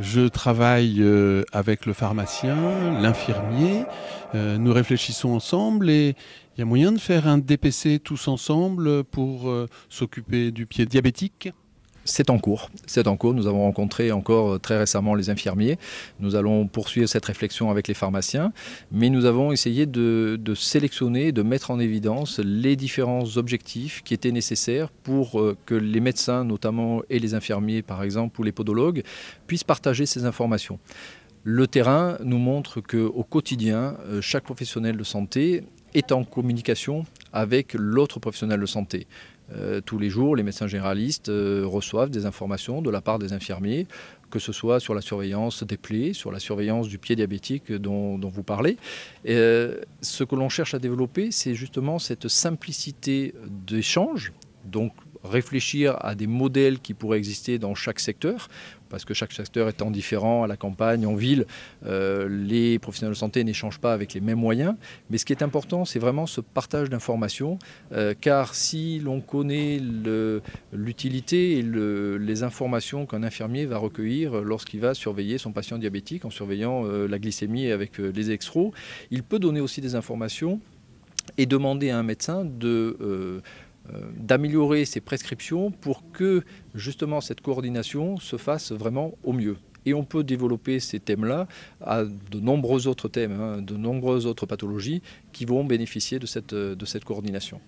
Je travaille euh, avec le pharmacien, l'infirmier. Euh, nous réfléchissons ensemble et il y a moyen de faire un DPC tous ensemble pour euh, s'occuper du pied diabétique c'est en cours. C'est en cours. Nous avons rencontré encore euh, très récemment les infirmiers. Nous allons poursuivre cette réflexion avec les pharmaciens. Mais nous avons essayé de, de sélectionner, de mettre en évidence les différents objectifs qui étaient nécessaires pour euh, que les médecins, notamment, et les infirmiers, par exemple, ou les podologues, puissent partager ces informations. Le terrain nous montre qu'au quotidien, euh, chaque professionnel de santé est en communication avec l'autre professionnel de santé. Euh, tous les jours, les médecins généralistes euh, reçoivent des informations de la part des infirmiers, que ce soit sur la surveillance des plaies, sur la surveillance du pied diabétique dont, vous parlez. Euh, ce que l'on cherche à développer, c'est justement cette simplicité d'échange, réfléchir à des modèles qui pourraient exister dans chaque secteur, parce que chaque secteur étant différent, à la campagne, en ville, euh, les professionnels de santé n'échangent pas avec les mêmes moyens. Mais ce qui est important, c'est vraiment ce partage d'informations, euh, car si l'on connaît l'utilité et les informations qu'un infirmier va recueillir lorsqu'il va surveiller son patient diabétique en surveillant euh, la glycémie avec les extros, il peut donner aussi des informations et demander à un médecin de euh, d'améliorer ces prescriptions pour que justement cette coordination se fasse vraiment au mieux. Et on peut développer ces thèmes-là à de nombreux autres thèmes, hein, de nombreuses autres pathologies qui vont bénéficier de cette euh, coordination.